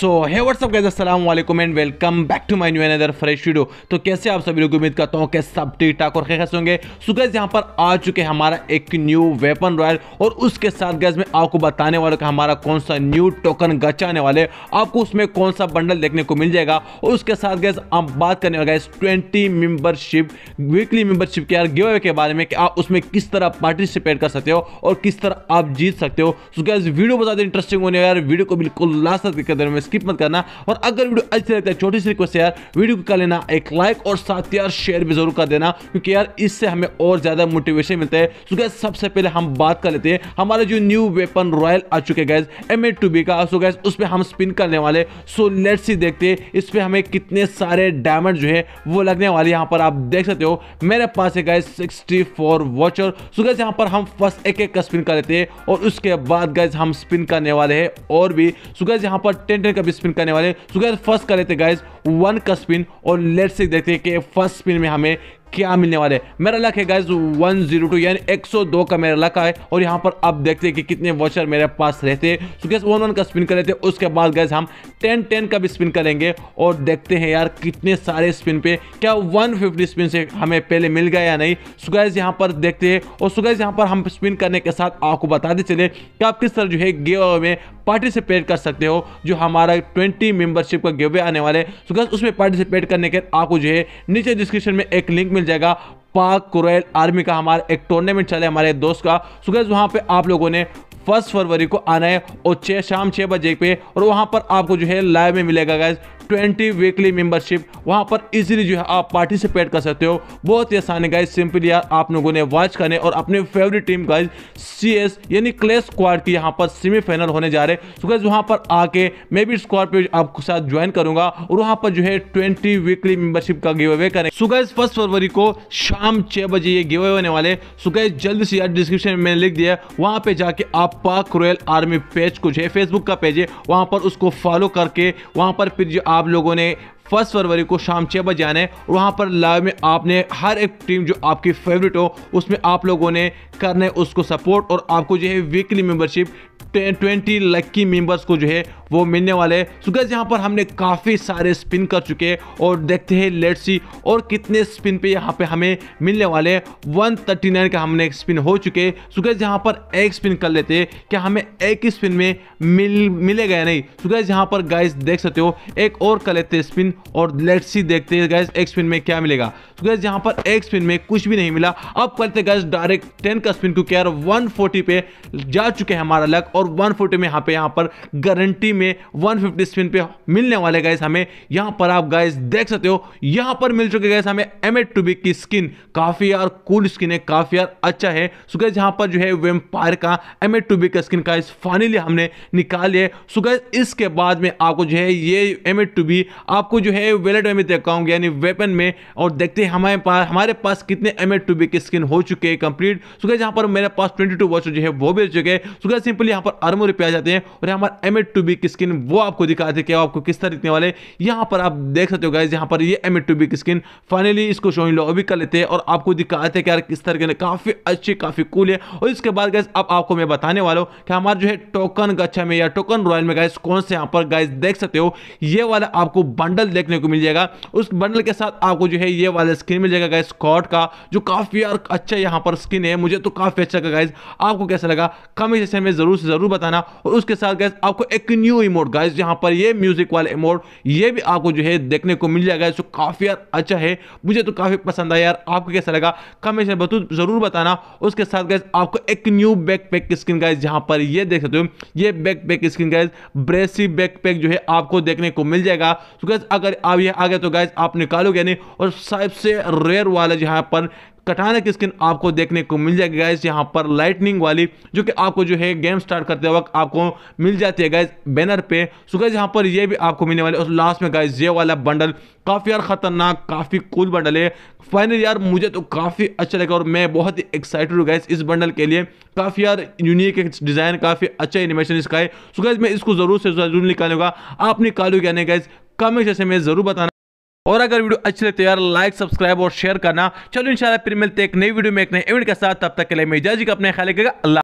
so hi what's up guys Aslam and welcome back to my new another fresh video तो कैसे आप सभी लोग उम्मीद करता हूँ कि सब ठीक ठाक और खैस होंगे सो गैस यहाँ पर आ चुके हमारा एक न्यू वेपन रॉयल और उसके साथ गैस मैं आपको बताने वाला कि हमारा कौन सा न्यू टोकन गचाने वाले आपको उसमें कौन सा बंडल देखने को मिल जाएगा और उसके साथ गैस आप बात करने वाले guys twenty membership weekly membership के यार गिवे के बारे में कि आप उसमें किस तरह पार्टिसिपेट कर सकते हो और किस तरह आप जीत सकते हो सो गैस वीडियो बहुत ज़्यादा इंटरेस्टिंग होने यार वीडियो को बिल्कुल लास्ट तक में स्किप मत करना और अगर वीडियो अच्छी लगता है छोटी सी रिक्वेस्ट यार वीडियो को कर लेना एक लाइक और साथ यार शेयर भी जरूर कर देना क्योंकि यार इससे हमें और ज़्यादा मोटिवेशन मिलता है तो गैस सबसे पहले हम बात कर लेते हैं हमारे जो न्यू वेपन रॉयल आ चुके guys M eight two B का सो गैस उस पर हम स्पिन करने वाले सो लेट सी देखते हैं इस पर हमें कितने सारे डायमंड जो है वो लगने वाले यहाँ पर आप देख सकते हो मेरे पास है guys sixty four voucher so guys यहाँ पर हम फर्स्ट एक एक का स्पिन कर लेते हैं और उसके बाद गैस हम स्पिन करने वाले हैं और भी सो गैस यहाँ पर टेन का स्पिन करने वाले सो गैस फर्स्ट कर लेते गाइज वन का स्पिन और लेट से देखते हैं कि फर्स्ट स्पिन में हमें क्या मिलने वाले मेरा लक है गाइज 102 यानी 102 का मेरा लक है और यहाँ पर आप देखते हैं कि कितने वॉचर मेरे पास रहते हैं गैस वन वन का स्पिन कर लेते हैं उसके बाद गैस हम 10 10 का भी स्पिन करेंगे और देखते हैं यार कितने सारे स्पिन पे क्या 150 स्पिन से हमें पहले मिल गया या नहीं सो गैस यहाँ पर देखते हैं और सो गैस यहाँ पर हम स्पिन करने के साथ आपको बताते चले कि आप किस तरह जो है गेवे में पार्टिसिपेट कर सकते हो जो हमारा ट्वेंटी मेंबरशिप का गेवे आने वाले सो गैस उसमें पार्टिसिपेट करने के आपको जो है नीचे डिस्क्रिप्शन में एक लिंक मिल जाएगा पाक कुरैल आर्मी का हमारा एक टूर्नामेंट चले हमारे दोस्त का सुगैज वहाँ पे आप लोगों ने फर्स्ट फरवरी को आना है और छः शाम छः बजे पे और वहाँ पर आपको जो है लाइव में मिलेगा गैस 20 वीकली मेंबरशिप वहां पर इजीली जो है आप पार्टिसिपेट कर सकते हो बहुत ही आसान है गाइज सिंपली आप लोगों ने वॉच करने और अपने favourite team guys C S यानी क्ले स्क्वाड की यहां पर सेमीफाइनल होने जा रहे हैं सो गाइज वहां पर आके मैं भी स्क्वाड पे आपके साथ ज्वाइन करूंगा और वहां पर जो है ट्वेंटी वीकली मेंबरशिप का गिव अवे करें सो फर्स्ट फरवरी को शाम छह बजे ये गिव अवे होने वाले सुगैज जल्द से यार डिस्क्रिप्शन में लिख दिया वहां पर जाके आप पाक रॉयल आर्मी पेज कुछ है फेसबुक का पेज है वहाँ पर उसको फॉलो करके वहाँ पर फिर जो आप लोगों ने फर्स्ट फरवरी को शाम छः बजे आना है और वहाँ पर लाइव में आपने हर एक टीम जो आपकी फेवरेट हो उसमें आप लोगों ने करने उसको सपोर्ट और आपको जो है weekly membership twenty lucky members को जो है वो मिलने वाले हैं सो यहाँ पर हमने काफ़ी सारे स्पिन कर चुके हैं और देखते हैं लेट्स सी और कितने स्पिन पे यहाँ पे हमें मिलने वाले हैं 139 का हमने स्पिन हो चुके हैं गैस यहाँ पर एक स्पिन कर लेते हैं क्या हमें एक ही स्पिन में मिल मिलेगा या नहीं सो यहाँ पर गाइस देख सकते हो एक और कर लेते स्पिन और लेट्स सी देखते हैं गैस एक स्पिन में क्या मिलेगा तो गैस यहाँ पर एक स्पिन में कुछ भी नहीं मिला अब करते गैस डायरेक्ट टेन का स्पिन क्योंकि यार वन पे जा चुके हैं हमारा लक और वन में यहाँ पे यहाँ पर गारंटी में वन स्पिन पे मिलने वाले गैस हमें यहाँ पर आप गैस देख सकते हो यहाँ पर मिल चुके गैस हमें एम एट की स्किन काफ़ी यार कूल स्किन है काफ़ी यार अच्छा है सो गैस यहाँ पर जो है वेम्पायर का एम एट टू का स्किन का फाइनली हमने निकाल लिया सो गैस इसके बाद में आपको जो है ये एम एट टू बी आपको जो है वेलेट में देखता हूँ यानी वेपन में और देखते हैं हमारे पास हमारे पास कितने एम एड टू बी के स्किन हो चुके हैं कंप्लीट सो यहाँ पर मेरे पास ट्वेंटी टू वॉच जो है वो भी हो चुके हैं सो सिंपली यहाँ पर आर्मो पे आ जाते हैं और यहाँ पर एम एड टू बी की स्किन वो आपको दिखाते हैं कि आपको किस तरह दिखने वाले यहाँ पर आप देख सकते हो गाइज यहाँ पर ये एम एड टू बी की स्किन फाइनली इसको शोइन लो अभी कर लेते हैं और आपको दिखाते हैं कि यार किस तरह के काफ़ी अच्छी काफ़ी कूल है और इसके बाद गैस अब आपको मैं बताने वाला हूँ कि हमारे जो है टोकन गच्छा में या टोकन रॉयल में गैस कौन से यहाँ पर गैस देख सकते हो ये वाला आपको बंडल देखने को मिल जाएगा उस बंडल के साथ आपको जो है ये वाला स्किन मिल जाएगा गाइज स्कॉट का जो काफ़ी यार अच्छा यहाँ पर स्किन है मुझे तो काफ़ी अच्छा लगा गाइज आपको कैसा लगा कमेंट सेक्शन में ज़रूर से ज़रूर बताना और उसके साथ गैस आपको एक न्यू इमोट गाइज यहाँ पर ये म्यूज़िक वाला इमोट ये भी आपको जो है देखने को मिल जाएगा जो काफ़ी यार अच्छा है मुझे तो काफ़ी पसंद आया यार आपको कैसा लगा कमेंट में ज़रूर बताना उसके साथ गैस आपको एक न्यू बैक पैक की स्किन गाइज यहाँ पर ये देख सकते हो ये बैक पैक स्किन गाइज ब्रेसी बैक पैक जो है आपको देखने को मिल जाएगा तो गैस अगर अगर आप यह आ गए तो गाइज आप निकालोगे नहीं और सबसे रेयर वाला जहाँ पर कटाना की स्किन आपको देखने को मिल जाएगी गाइज यहाँ पर लाइटनिंग वाली जो कि आपको जो है गेम स्टार्ट करते वक्त आपको मिल जाती है गाइज बैनर पे सो गाइज यहाँ पर ये भी आपको मिलने वाली और लास्ट में गाइज ये वाला बंडल काफ़ी यार खतरनाक काफ़ी कूल बंडल है फाइनल यार मुझे तो काफ़ी अच्छा लगा और मैं बहुत ही एक्साइटेड हूँ गाइज इस बंडल के लिए काफ़ी यार यूनिक डिज़ाइन काफ़ी अच्छा एनिमेशन इसका है सो गाइज मैं इसको ज़रूर से ज़रूर निकालूंगा आप निकालू क्या नहीं गाइज कमेंट सेक्शन में ज़रूर बताना और अगर वीडियो अच्छी लगती तो है यार लाइक सब्सक्राइब और शेयर करना चलो इंशाल्लाह फिर मिलते हैं एक नई वीडियो में एक नए इवेंट के साथ तब तक के लिए मैं इजाजी का अपने ख्याल अल्लाह